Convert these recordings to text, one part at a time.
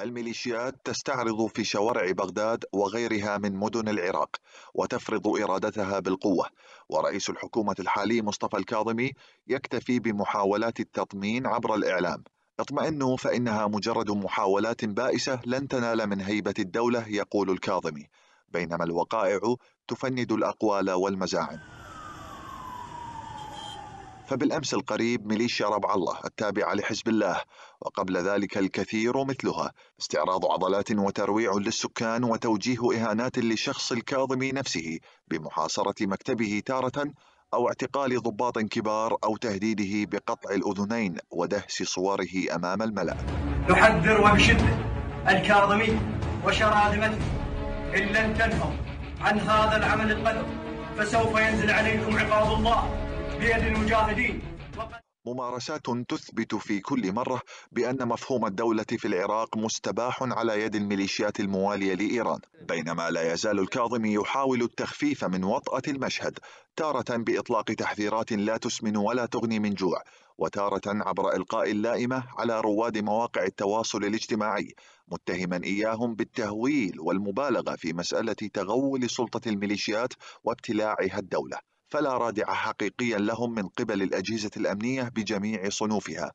الميليشيات تستعرض في شوارع بغداد وغيرها من مدن العراق وتفرض إرادتها بالقوة ورئيس الحكومة الحالي مصطفى الكاظمي يكتفي بمحاولات التطمين عبر الإعلام اطمئنوا فإنها مجرد محاولات بائسة لن تنال من هيبة الدولة يقول الكاظمي بينما الوقائع تفند الأقوال والمزاعم فبالأمس القريب ميليشيا ربع الله التابعة لحزب الله وقبل ذلك الكثير مثلها استعراض عضلات وترويع للسكان وتوجيه إهانات لشخص الكاظمي نفسه بمحاصرة مكتبه تارة أو اعتقال ضباط كبار أو تهديده بقطع الأذنين ودهس صوره أمام الملأ نحذر وبشدة الكاظمي وشرادمته إن لم تنهوا عن هذا العمل القذر فسوف ينزل عليكم عقاب الله بيد المجاهدين ممارسات تثبت في كل مرة بأن مفهوم الدولة في العراق مستباح على يد الميليشيات الموالية لإيران بينما لا يزال الكاظم يحاول التخفيف من وطأة المشهد تارة بإطلاق تحذيرات لا تسمن ولا تغني من جوع وتارة عبر إلقاء اللائمة على رواد مواقع التواصل الاجتماعي متهما إياهم بالتهويل والمبالغة في مسألة تغول سلطة الميليشيات وابتلاعها الدولة فلا رادع حقيقيا لهم من قبل الأجهزة الأمنية بجميع صنوفها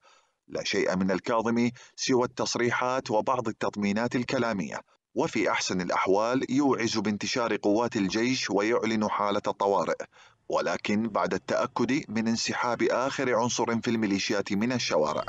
لا شيء من الكاظم سوى التصريحات وبعض التطمينات الكلامية وفي أحسن الأحوال يوعز بانتشار قوات الجيش ويعلن حالة الطوارئ ولكن بعد التأكد من انسحاب آخر عنصر في الميليشيات من الشوارع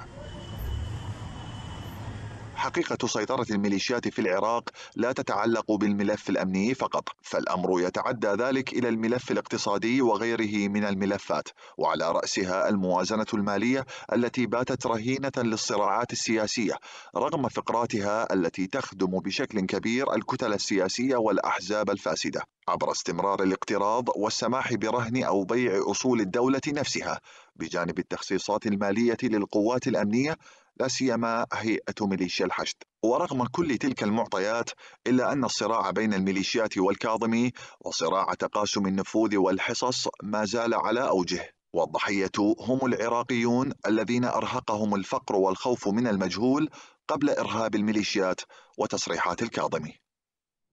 حقيقة سيطرة الميليشيات في العراق لا تتعلق بالملف الأمني فقط فالأمر يتعدى ذلك إلى الملف الاقتصادي وغيره من الملفات وعلى رأسها الموازنة المالية التي باتت رهينة للصراعات السياسية رغم فقراتها التي تخدم بشكل كبير الكتل السياسية والأحزاب الفاسدة عبر استمرار الاقتراض والسماح برهن أو بيع أصول الدولة نفسها بجانب التخصيصات المالية للقوات الأمنية لا سيما هيئة ميليشيا الحشد ورغم كل تلك المعطيات إلا أن الصراع بين الميليشيات والكاظمي وصراع تقاسم النفوذ والحصص ما زال على أوجه والضحية هم العراقيون الذين أرهقهم الفقر والخوف من المجهول قبل إرهاب الميليشيات وتصريحات الكاظمي